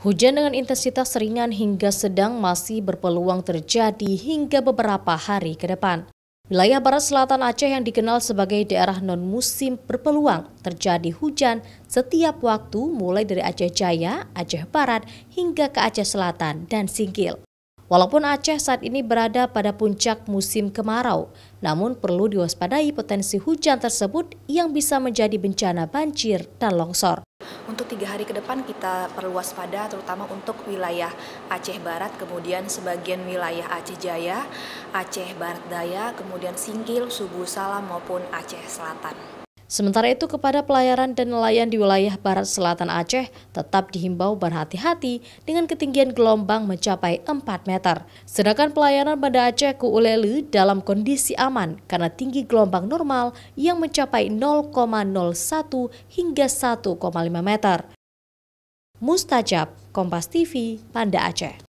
Hujan dengan intensitas ringan hingga sedang masih berpeluang terjadi hingga beberapa hari ke depan. Wilayah barat selatan Aceh yang dikenal sebagai daerah non-musim berpeluang terjadi hujan setiap waktu mulai dari Aceh Jaya, Aceh Barat hingga ke Aceh Selatan dan Singkil. Walaupun Aceh saat ini berada pada puncak musim kemarau, namun perlu diwaspadai potensi hujan tersebut yang bisa menjadi bencana banjir dan longsor untuk tiga hari ke depan kita perlu waspada terutama untuk wilayah Aceh Barat, kemudian sebagian wilayah Aceh Jaya, Aceh Barat Daya, kemudian Singkil, Subuh Salam maupun Aceh Selatan. Sementara itu kepada pelayaran dan nelayan di wilayah barat selatan Aceh tetap dihimbau berhati-hati dengan ketinggian gelombang mencapai 4 meter. Sedangkan pelayaran pada Aceh ke Ulele dalam kondisi aman karena tinggi gelombang normal yang mencapai 0,01 hingga 1,5 meter. Mustajab, Kompas TV, Banda Aceh.